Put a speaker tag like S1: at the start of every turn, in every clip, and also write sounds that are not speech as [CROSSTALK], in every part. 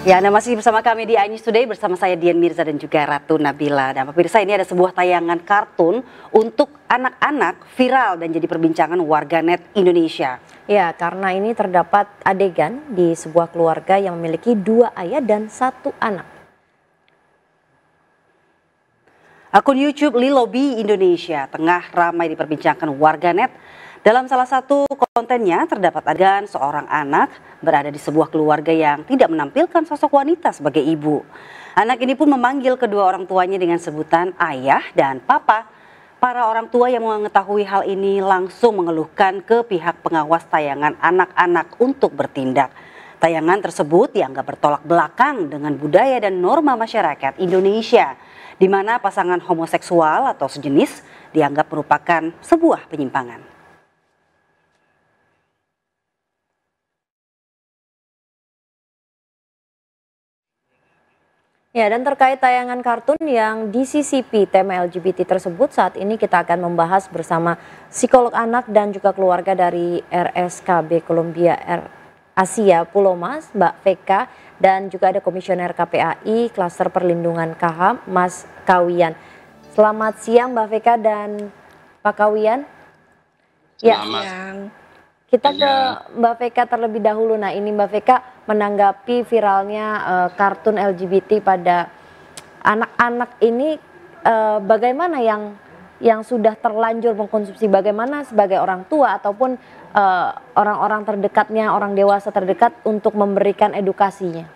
S1: Ya, Anda masih bersama kami di iNews Today bersama saya Dian Mirza dan juga Ratu Nabila. Dan nah, pemirsa ini ada sebuah tayangan kartun untuk anak-anak viral dan jadi perbincangan warganet Indonesia.
S2: Ya, karena ini terdapat adegan di sebuah keluarga yang memiliki dua ayah dan satu anak.
S1: Akun YouTube Lilobi Indonesia tengah ramai diperbincangkan warganet dalam salah satu kontennya terdapat adegan seorang anak berada di sebuah keluarga yang tidak menampilkan sosok wanita sebagai ibu. Anak ini pun memanggil kedua orang tuanya dengan sebutan ayah dan papa. Para orang tua yang mengetahui hal ini langsung mengeluhkan ke pihak pengawas tayangan anak-anak untuk bertindak. Tayangan tersebut dianggap bertolak belakang dengan budaya dan norma masyarakat Indonesia, di mana pasangan homoseksual atau sejenis dianggap merupakan sebuah penyimpangan.
S2: Ya, dan terkait tayangan kartun yang disisipi tema LGBT tersebut, saat ini kita akan membahas bersama psikolog anak dan juga keluarga dari RSKB Columbia R Asia Pulau Mas, Mbak VK, dan juga ada komisioner KPAI Klaster Perlindungan KH, Mas Kawian. Selamat siang Mbak VK dan Pak Kawian.
S3: Ya. Selamat ya. siang.
S2: Kita ke iya. Mbak Veka terlebih dahulu. Nah, ini Mbak Veka menanggapi viralnya uh, kartun LGBT pada anak-anak ini uh, bagaimana yang yang sudah terlanjur mengkonsumsi bagaimana sebagai orang tua ataupun eh, orang-orang uh, terdekatnya, orang dewasa terdekat untuk memberikan edukasinya?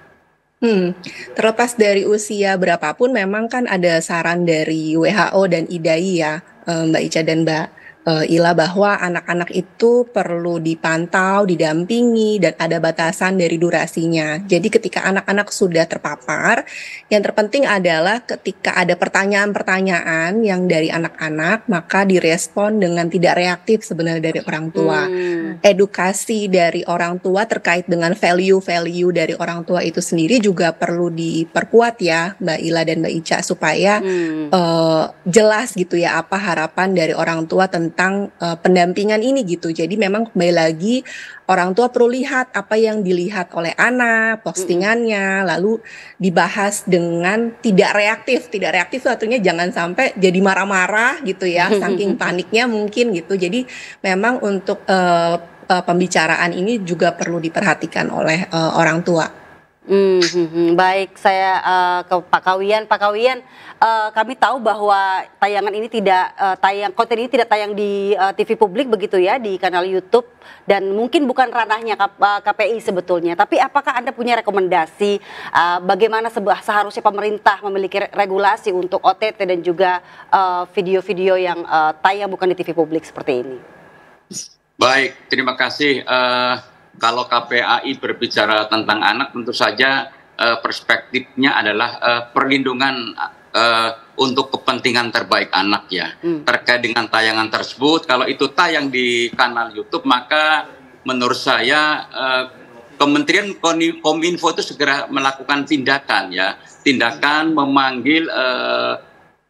S3: Hmm, terlepas dari usia berapapun, memang kan ada saran dari WHO dan IDAI ya, Mbak Ica dan Mbak uh, Ila bahwa anak-anak itu perlu dipantau, didampingi dan ada batasan dari durasinya. Jadi ketika anak-anak sudah terpapar, yang terpenting adalah ketika ada pertanyaan-pertanyaan yang dari anak-anak maka direspon dengan tidak reaktif sebenarnya dari orang tua. Hmm. Edukasi dari orang tua terkait dengan value-value dari orang tua itu sendiri juga perlu diperkuat ya, Mbak Ila dan Mbak Ica supaya hmm. uh, jelas gitu ya apa harapan dari orang tua tentang tentang uh, pendampingan ini gitu. Jadi memang kembali lagi orang tua perlu lihat apa yang dilihat oleh anak, postingannya, mm -hmm. lalu dibahas dengan tidak reaktif. Tidak reaktif artinya jangan sampai jadi marah-marah gitu ya, saking [LAUGHS] paniknya mungkin gitu. Jadi memang untuk uh, uh, pembicaraan ini juga perlu diperhatikan oleh uh, orang tua. Hmm, hmm, hmm, baik, saya uh, ke Pak Kawian. Pak Kawian, uh, kami tahu bahwa tayangan
S1: ini tidak uh, tayang konten ini tidak tayang di uh, TV publik begitu ya di kanal YouTube dan mungkin bukan ranahnya K KPI sebetulnya. Tapi apakah Anda punya rekomendasi uh, bagaimana seharusnya pemerintah memiliki regulasi untuk OTT dan juga video-video uh, yang uh, tayang bukan di TV publik seperti ini?
S4: Baik, terima kasih. Uh kalau KPAI berbicara tentang anak tentu saja uh, perspektifnya adalah uh, perlindungan uh, untuk kepentingan terbaik anak ya. Hmm. Terkait dengan tayangan tersebut, kalau itu tayang di kanal YouTube maka menurut saya uh, Kementerian Kominfo itu segera melakukan tindakan ya, tindakan memanggil uh,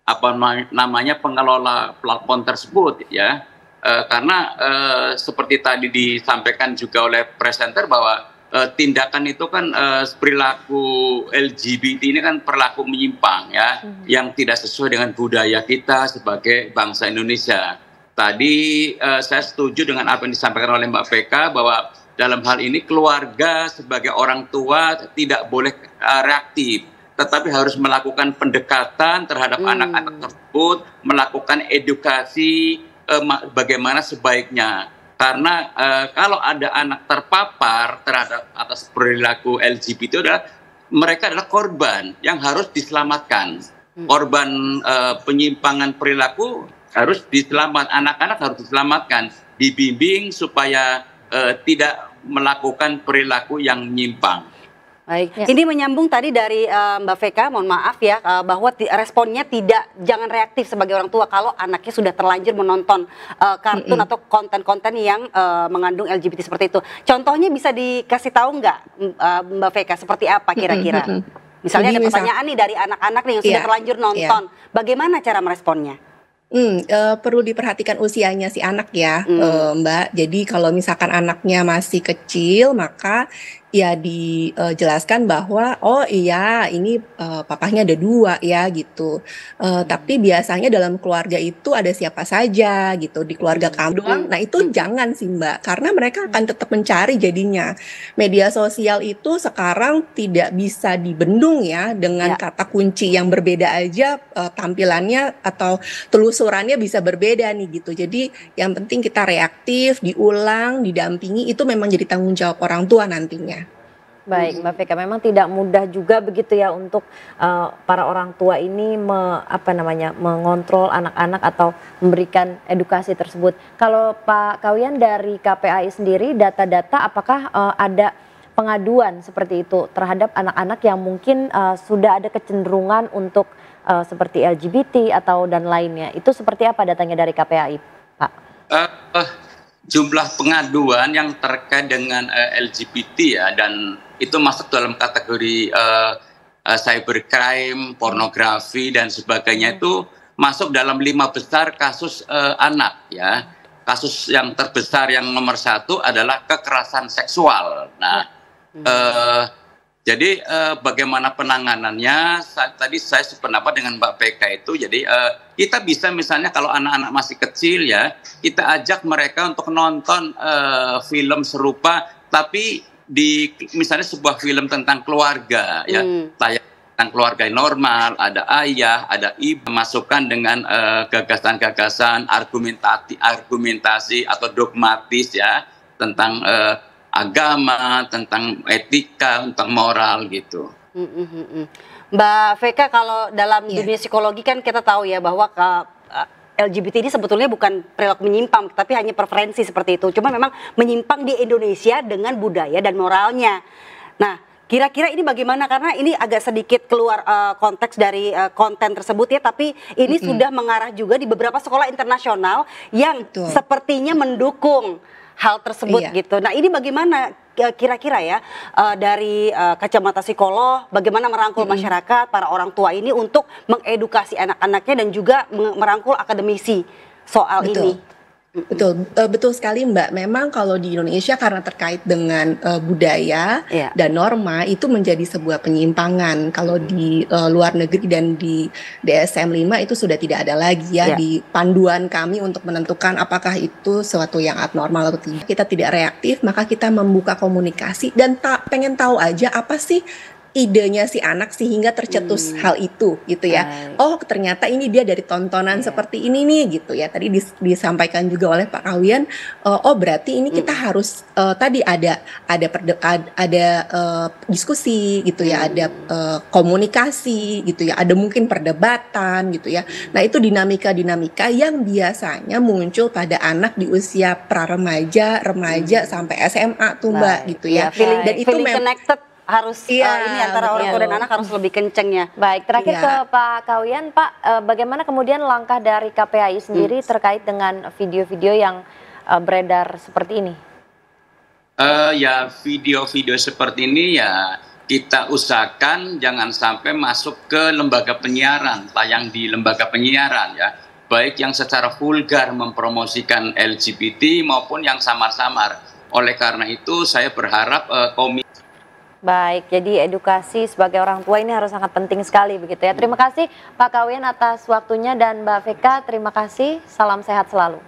S4: apa namanya pengelola platform tersebut ya Eh, karena uh, seperti tadi disampaikan juga oleh presenter bahwa uh, tindakan itu kan uh, perilaku LGBT ini kan perilaku menyimpang ya hmm. yang tidak sesuai dengan budaya kita sebagai bangsa Indonesia. Tadi uh, saya setuju dengan apa yang disampaikan oleh Mbak PK bahwa dalam hal ini keluarga sebagai orang tua tidak boleh uh, reaktif tetapi harus melakukan pendekatan terhadap hmm. anak-anak hmm. tersebut, melakukan edukasi eh, bagaimana sebaiknya karena eh, kalau ada anak terpapar terhadap atas perilaku LGBT itu adalah mereka adalah korban yang harus diselamatkan hmm. korban eh, penyimpangan perilaku harus diselamat anak-anak harus diselamatkan dibimbing supaya eh, tidak melakukan perilaku yang menyimpang
S1: Baik. Ya. Ini menyambung tadi dari uh, Mbak Veka, mohon maaf ya, uh, bahwa responnya tidak jangan reaktif sebagai orang tua kalau anaknya sudah terlanjur menonton uh, kartun mm -hmm. atau konten-konten yang uh, mengandung LGBT seperti itu. Contohnya bisa dikasih tahu nggak uh, Mbak Veka seperti apa kira-kira? Mm -hmm. Misalnya Jadi ada pertanyaan nih dari anak-anak nih yang yeah, sudah iya. terlanjur iya. nonton, yeah. bagaimana cara meresponnya?
S3: Hmm, e, perlu diperhatikan usianya si anak ya, hmm. e, Mbak. Jadi kalau misalkan anaknya masih kecil, maka ya dijelaskan eh, e, bahwa oh iya ini e, papahnya ada dua ya gitu. E, hmm. Tapi biasanya dalam keluarga itu ada siapa saja gitu di keluarga iya, kamu. Doang. Nah itu hmm. jangan sih Mbak, karena mereka hmm. akan tetap mencari jadinya. Media sosial itu sekarang tidak bisa dibendung ya dengan ya. kata kunci yang berbeda aja e, tampilannya atau telusur ukurannya bisa berbeda nih gitu. Jadi yang penting kita reaktif, diulang, didampingi itu memang jadi tanggung jawab orang tua nantinya. Baik, Mbak Peka, memang tidak mudah juga
S2: begitu ya untuk uh, para orang tua ini me, apa namanya mengontrol anak-anak atau memberikan edukasi tersebut. Kalau Pak Kawian dari KPAI sendiri data-data apakah uh, ada pengaduan seperti itu terhadap anak-anak yang mungkin uh, sudah ada kecenderungan untuk uh, seperti LGBT atau dan lainnya. Itu seperti apa datanya dari KPAI, Pak?
S4: Uh, jumlah pengaduan yang terkait dengan uh, LGBT ya dan itu masuk dalam kategori uh, uh, cybercrime, pornografi dan sebagainya hmm. itu masuk dalam lima besar kasus uh, anak ya. Kasus yang terbesar yang nomor satu adalah kekerasan seksual. Nah, hmm. uh, jadi eh, bagaimana penanganannya? Saat, tadi saya sependapat dengan Mbak PK itu. Jadi eh, kita bisa misalnya kalau anak-anak masih kecil ya, kita ajak mereka untuk nonton eh, film serupa, tapi di misalnya sebuah film tentang keluarga ya, hmm. tayang tentang keluarga yang normal, ada ayah, ada ibu, masukkan dengan eh, gagasan-gagasan eh, argumentasi, argumentasi atau dogmatis ya tentang eh, agama, tentang etika, tentang moral gitu.
S1: Mm, mm, mm, Mbak Veka, kalau dalam yeah. dunia psikologi kan kita tahu ya bahwa LGBT ini sebetulnya bukan perilaku menyimpang, tapi hanya preferensi seperti itu. Cuma memang menyimpang di Indonesia dengan budaya dan moralnya. Nah, kira-kira ini bagaimana? Karena ini agak sedikit keluar uh, konteks dari uh, konten tersebut ya, tapi ini mm -hmm. sudah mengarah juga di beberapa sekolah internasional yang Betul. sepertinya mendukung hal tersebut iya. gitu. Nah ini bagaimana eh, kira-kira ya eh, dari eh, kacamata psikolog bagaimana merangkul -hmm. masyarakat para orang tua ini untuk mengedukasi anak-anaknya dan juga merangkul akademisi soal Betul.
S3: ini. Betul, uh, betul sekali Mbak. Memang kalau di Indonesia karena terkait dengan uh, budaya yeah. dan norma itu menjadi sebuah penyimpangan. Kalau di uh, luar negeri dan di DSM 5 itu sudah tidak ada lagi ya yeah. di panduan kami untuk menentukan apakah itu sesuatu yang abnormal atau tidak. Kita tidak reaktif, maka kita membuka komunikasi dan tak pengen tahu aja apa sih idenya si anak sehingga tercetus hmm. hal itu gitu ya. Hai. Oh, ternyata ini dia dari tontonan yeah. seperti ini nih gitu ya. Tadi dis disampaikan juga oleh Pak Kawian, uh, oh berarti ini kita hmm. harus uh, tadi ada ada perde ada uh, diskusi gitu ya, hmm. ada uh, komunikasi gitu ya, ada mungkin perdebatan gitu ya. Hmm. Nah, itu dinamika-dinamika yang biasanya muncul pada anak di usia pra remaja, remaja hmm. sampai SMA tuh Mbak gitu ya. ya feeling, dan itu memang
S2: harus
S1: eh, iya, uh, ini antara orang tua dan anak harus lebih kenceng ya. Baik,
S2: terakhir iya. ke Pak Kawian, Pak, uh, bagaimana kemudian langkah dari KPAI sendiri hmm. terkait dengan video-video yang uh, beredar seperti ini?
S4: Uh, ya, video-video seperti ini ya kita usahakan jangan sampai masuk ke lembaga penyiaran, tayang di lembaga penyiaran ya. Baik yang secara vulgar mempromosikan LGBT maupun yang samar-samar. Oleh karena itu saya berharap uh, komisi
S2: Baik, jadi edukasi sebagai orang tua ini harus sangat penting sekali begitu ya. Terima kasih Pak Kawin atas waktunya dan Mbak veka terima kasih. Salam sehat selalu.